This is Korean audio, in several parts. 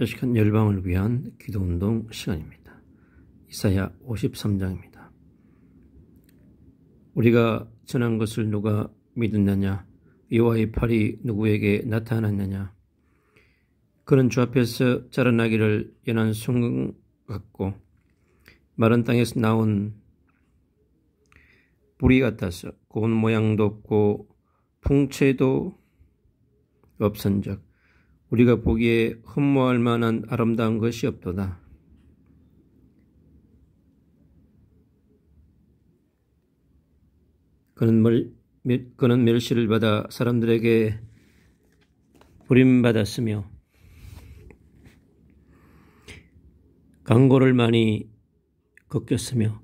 여식한 열방을 위한 기도운동 시간입니다. 이사야 53장입니다. 우리가 전한 것을 누가 믿었느냐? 여호와의 팔이 누구에게 나타났느냐? 그는 주 앞에서 자라나기를 연한 순금 같고 마른 땅에서 나온 뿌리 같아서 고운 모양도 없고 풍채도 없선적 우리가 보기에 흠모할 만한 아름다운 것이 없도다. 그는, 멸, 그는 멸시를 받아 사람들에게 부림받았으며 강고를 많이 꺾였으며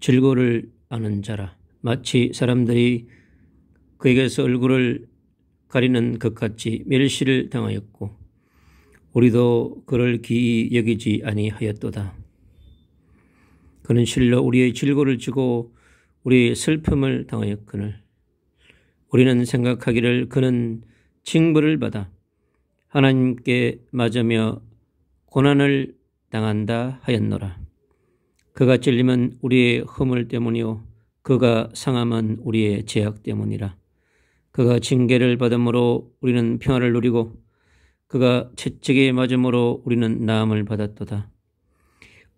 질고를 아는 자라 마치 사람들이 그에게서 얼굴을 가리는 것 같이 멸시를 당하였고 우리도 그를 기이 여기지 아니하였도다. 그는 실로 우리의 질고를 지고 우리의 슬픔을 당하였거늘 우리는 생각하기를 그는 징벌을 받아 하나님께 맞으며 고난을 당한다 하였노라. 그가 찔리면 우리의 허물 때문이요 그가 상함은 우리의 죄악 때문이라. 그가 징계를 받음으로 우리는 평화를 누리고 그가 채찍에 맞음으로 우리는 나음을 받았도다.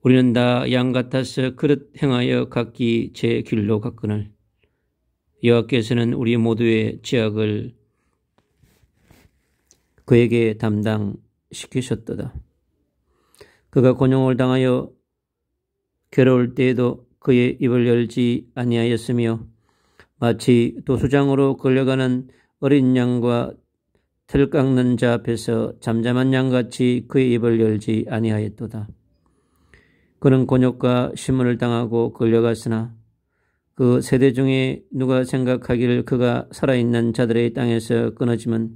우리는 다 양 같아서 그릇 행하여 각기 제 길로 갔거늘 여호와께서는 우리 모두의 죄악을 그에게 담당시키셨도다. 그가 곤용을 당하여 괴로울 때에도 그의 입을 열지 아니하였으며 마치 도수장으로 끌려가는 어린 양과 틀 깎는 자 앞에서 잠잠한 양같이 그의 입을 열지 아니하였도다. 그는 곤욕과 심문을 당하고 끌려갔으나 그 세대 중에 누가 생각하기를 그가 살아있는 자들의 땅에서 끊어지면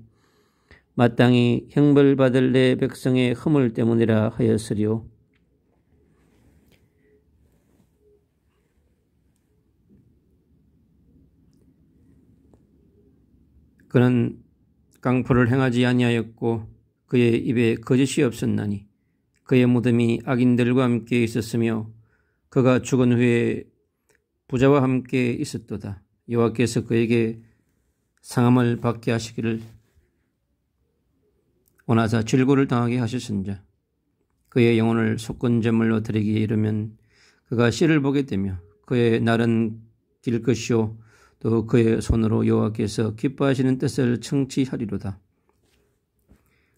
마땅히 형벌받을 내 백성의 허물 때문이라 하였으리오 그는 깡포를 행하지 아니하였고 그의 입에 거짓이 없었나니 그의 무덤이 악인들과 함께 있었으며 그가 죽은 후에 부자와 함께 있었도다. 여호와께서 그에게 상함을 받게 하시기를 원하사 질고를 당하게 하셨은 자 그의 영혼을 속건제물로 드리기에 이르면 그가 씨를 보게 되며 그의 날은 길 것이요 또 그의 손으로 여호와께서 기뻐하시는 뜻을 청취하리로다.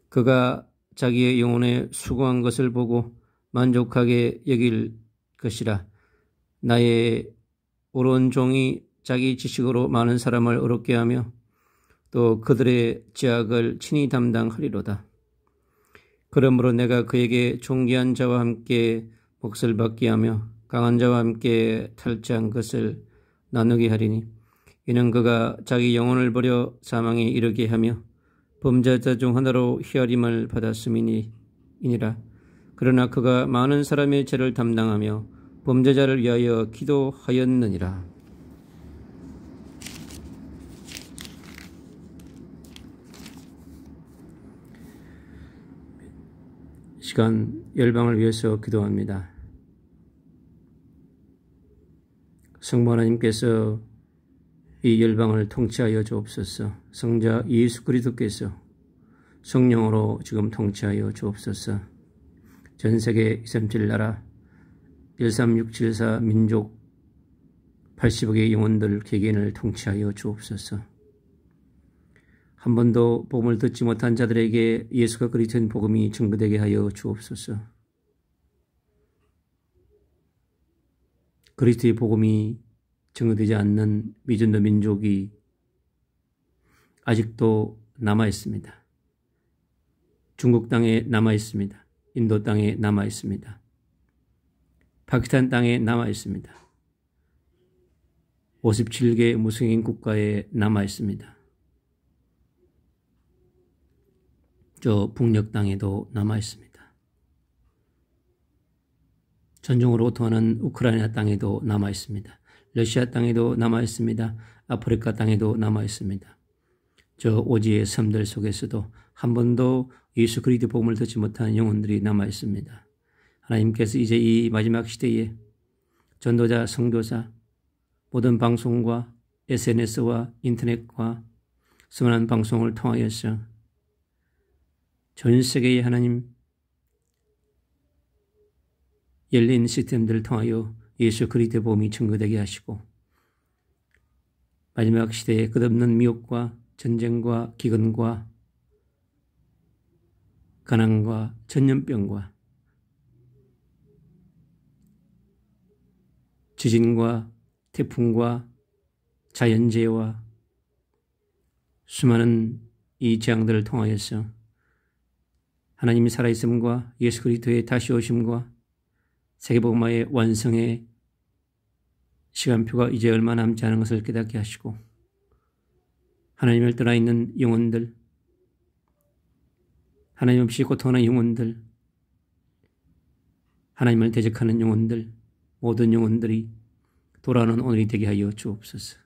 그가 자기의 영혼에 수고한 것을 보고 만족하게 여길 것이라. 나의 오른 종이 자기 지식으로 많은 사람을 어렵게 하며 또 그들의 제약을 친히 담당하리로다. 그러므로 내가 그에게 존귀한 자와 함께 몫을 받게 하며 강한 자와 함께 탈취한 것을 나누게 하리니 이는 그가 자기 영혼을 버려 사망에 이르게 하며 범죄자 중 하나로 희어림을 받았음이니라. 그러나 그가 많은 사람의 죄를 담당하며 범죄자를 위하여 기도하였느니라. 시간 열방을 위해서 기도합니다. 성부 하나님께서 이 열방을 통치하여 주옵소서. 성자 예수 그리스도께서 성령으로 지금 통치하여 주옵소서. 전 세계 237 나라 13674 민족 80억의 영혼들 개개인을 통치하여 주옵소서. 한 번도 복음을 듣지 못한 자들에게 예수가 그리스도인 복음이 증거되게 하여 주옵소서. 그리스도의 복음이 증오되지 않는 미존도 민족이 아직도 남아 있습니다. 중국 땅에 남아 있습니다. 인도 땅에 남아 있습니다. 파키스탄 땅에 남아 있습니다. 57개 무승인 국가에 남아 있습니다. 저 북녘 땅에도 남아 있습니다. 전중으로 통하는 우크라이나 땅에도 남아 있습니다. 러시아 땅에도 남아 있습니다. 아프리카 땅에도 남아 있습니다. 저 오지의 섬들 속에서도 한 번도 예수 그리스도 복음을 듣지 못한 영혼들이 남아 있습니다. 하나님께서 이제 이 마지막 시대에 전도자, 선교사, 모든 방송과 SNS와 인터넷과 수많은 방송을 통하여서 전 세계의 하나님 열린 시스템들을 통하여 예수 그리스도의 보험이 증거되게 하시고 마지막 시대에 끝없는 미혹과 전쟁과 기근과 가난과 전염병과 지진과 태풍과 자연재해와 수많은 이 재앙들을 통하여서 하나님이 살아있음과 예수 그리스도의 다시 오심과 세계복음화의 완성의 시간표가 이제 얼마 남지 않은 것을 깨닫게 하시고 하나님을 떠나 있는 영혼들 하나님 없이 고통하는 영혼들 하나님을 대적하는 영혼들 모든 영혼들이 돌아오는 오늘이 되게 하여 주옵소서.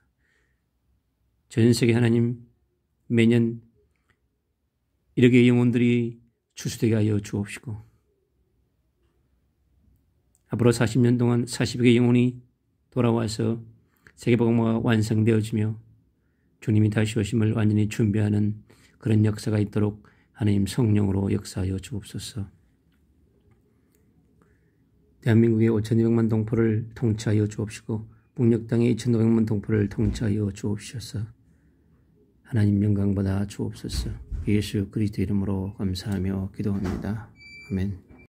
전 세계 하나님 매년 이렇게 영혼들이 추수되게 하여 주옵시고 앞으로 40년 동안 40여 개 영혼이 돌아와서 세계복음화가 완성되어지며 주님이 다시 오심을 완전히 준비하는 그런 역사가 있도록 하나님 성령으로 역사하여 주옵소서. 대한민국의 5,200만 동포를 통치하여 주옵시고 북녘 땅의 2,500만 동포를 통치하여 주옵시소서. 하나님 영광 받아 주옵소서. 예수 그리스도 이름으로 감사하며 기도합니다. 아멘.